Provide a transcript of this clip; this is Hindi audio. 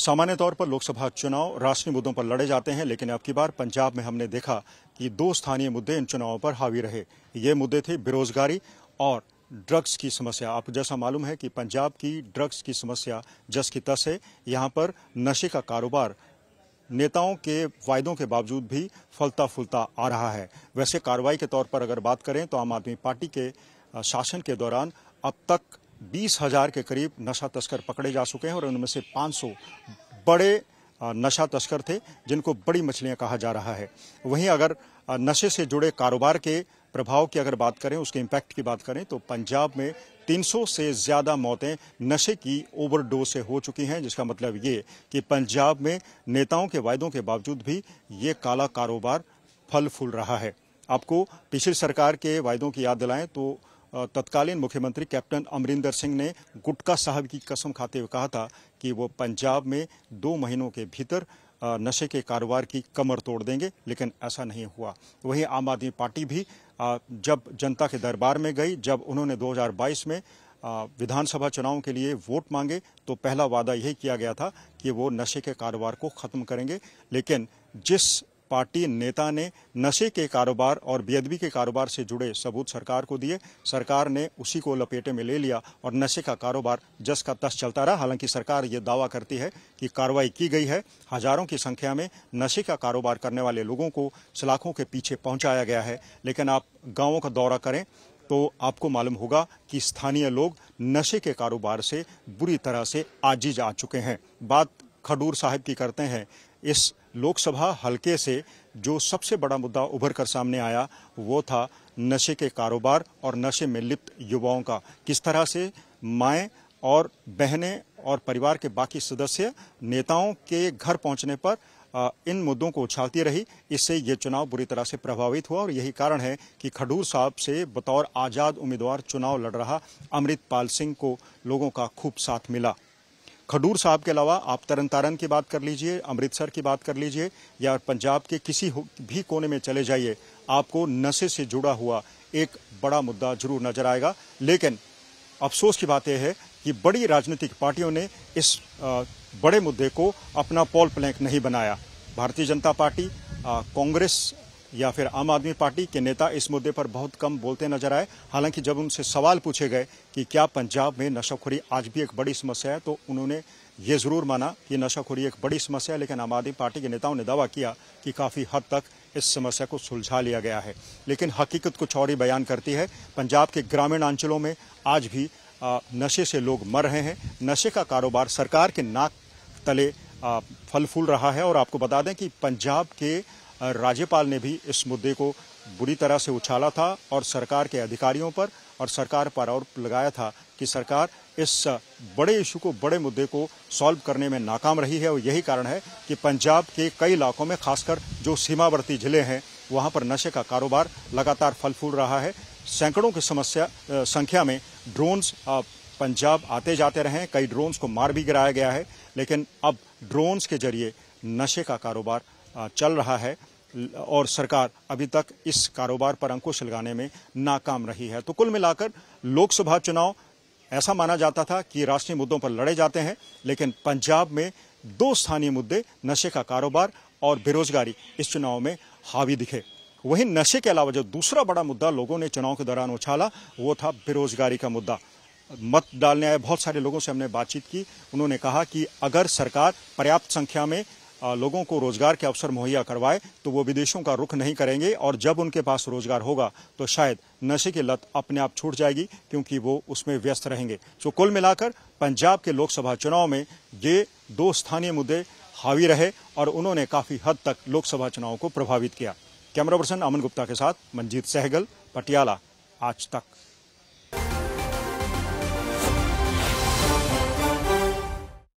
सामान्य तौर पर लोकसभा चुनाव राष्ट्रीय मुद्दों पर लड़े जाते हैं लेकिन अब की बार पंजाब में हमने देखा कि दो स्थानीय मुद्दे इन चुनावों पर हावी रहे ये मुद्दे थे बेरोजगारी और ड्रग्स की समस्या आपको जैसा मालूम है कि पंजाब की ड्रग्स की समस्या जस की तस है यहाँ पर नशे का कारोबार नेताओं के वायदों के बावजूद भी फलता फूलता आ रहा है वैसे कार्रवाई के तौर पर अगर बात करें तो आम आदमी पार्टी के शासन के दौरान अब तक बीस हजार के करीब नशा तस्कर पकड़े जा चुके हैं और उनमें से 500 बड़े नशा तस्कर थे जिनको बड़ी मछलियां कहा जा रहा है वहीं अगर नशे से जुड़े कारोबार के प्रभाव की अगर बात करें उसके इम्पैक्ट की बात करें तो पंजाब में 300 से ज़्यादा मौतें नशे की ओवरडोज से हो चुकी हैं जिसका मतलब ये कि पंजाब में नेताओं के वायदों के बावजूद भी ये काला कारोबार फल फूल रहा है आपको पिछली सरकार के वायदों की याद दिलाएं तो तत्कालीन मुख्यमंत्री कैप्टन अमरिंदर सिंह ने गुटका साहब की कसम खाते हुए कहा था कि वो पंजाब में दो महीनों के भीतर नशे के कारोबार की कमर तोड़ देंगे लेकिन ऐसा नहीं हुआ वहीं आम आदमी पार्टी भी जब जनता के दरबार में गई जब उन्होंने 2022 में विधानसभा चुनाव के लिए वोट मांगे तो पहला वादा यही किया गया था कि वो नशे के कारोबार को ख़त्म करेंगे लेकिन जिस पार्टी नेता ने नशे के कारोबार और बेदबी के कारोबार से जुड़े सबूत सरकार को दिए सरकार ने उसी को लपेटे में ले लिया और नशे का कारोबार जस का तस चलता रहा हालांकि सरकार ये दावा करती है कि कार्रवाई की गई है हजारों की संख्या में नशे का कारोबार करने वाले लोगों को सलाखों के पीछे पहुंचाया गया है लेकिन आप गाँवों का दौरा करें तो आपको मालूम होगा कि स्थानीय लोग नशे के कारोबार से बुरी तरह से आजीज आ चुके हैं बात खडूर साहब की करते हैं इस लोकसभा हलके से जो सबसे बड़ा मुद्दा उभर कर सामने आया वो था नशे के कारोबार और नशे में लिप्त युवाओं का किस तरह से माएँ और बहनें और परिवार के बाकी सदस्य नेताओं के घर पहुंचने पर इन मुद्दों को उछालती रही इससे ये चुनाव बुरी तरह से प्रभावित हुआ और यही कारण है कि खडूर साहब से बतौर आज़ाद उम्मीदवार चुनाव लड़ रहा अमृतपाल सिंह को लोगों का खूब साथ मिला खडूर साहब के अलावा आप तरन तारण की बात कर लीजिए अमृतसर की बात कर लीजिए या पंजाब के किसी भी कोने में चले जाइए आपको नशे से जुड़ा हुआ एक बड़ा मुद्दा जरूर नजर आएगा लेकिन अफसोस की बात यह है कि बड़ी राजनीतिक पार्टियों ने इस बड़े मुद्दे को अपना पॉल प्लैंक नहीं बनाया भारतीय जनता पार्टी कांग्रेस या फिर आम आदमी पार्टी के नेता इस मुद्दे पर बहुत कम बोलते नजर आए हालांकि जब उनसे सवाल पूछे गए कि क्या पंजाब में नशाखोरी आज भी एक बड़ी समस्या है तो उन्होंने ये जरूर माना कि नशाखोरी एक बड़ी समस्या है लेकिन आम आदमी पार्टी के नेताओं ने दावा किया कि काफ़ी हद तक इस समस्या को सुलझा लिया गया है लेकिन हकीकत कुछ और ही बयान करती है पंजाब के ग्रामीण अंचलों में आज भी नशे से लोग मर रहे हैं नशे का कारोबार सरकार के नाक तले फल फूल रहा है और आपको बता दें कि पंजाब के राज्यपाल ने भी इस मुद्दे को बुरी तरह से उछाला था और सरकार के अधिकारियों पर और सरकार पर आरोप लगाया था कि सरकार इस बड़े इशू को बड़े मुद्दे को सॉल्व करने में नाकाम रही है और यही कारण है कि पंजाब के कई इलाकों में खासकर जो सीमावर्ती जिले हैं वहां पर नशे का कारोबार लगातार फल फूल रहा है सैकड़ों की समस्या संख्या में ड्रोन्स पंजाब आते जाते रहे कई ड्रोन्स को मार भी गिराया गया है लेकिन अब ड्रोन्स के जरिए नशे का कारोबार चल रहा है और सरकार अभी तक इस कारोबार पर अंकुश लगाने में नाकाम रही है तो कुल मिलाकर लोकसभा चुनाव ऐसा माना जाता था कि राष्ट्रीय मुद्दों पर लड़े जाते हैं लेकिन पंजाब में दो स्थानीय मुद्दे नशे का कारोबार और बेरोजगारी इस चुनाव में हावी दिखे वहीं नशे के अलावा जो दूसरा बड़ा मुद्दा लोगों ने चुनाव के दौरान उछाला वो था बेरोजगारी का मुद्दा मत डालने आए बहुत सारे लोगों से हमने बातचीत की उन्होंने कहा कि अगर सरकार पर्याप्त संख्या में लोगों को रोजगार के अवसर मुहैया करवाए तो वो विदेशों का रुख नहीं करेंगे और जब उनके पास रोजगार होगा तो शायद नशे की लत अपने आप छूट जाएगी क्योंकि वो उसमें व्यस्त रहेंगे तो कुल मिलाकर पंजाब के लोकसभा चुनाव में ये दो स्थानीय मुद्दे हावी रहे और उन्होंने काफी हद तक लोकसभा चुनाव को प्रभावित किया कैमरा पर्सन अमन गुप्ता के साथ मंजीत सहगल पटियाला आज तक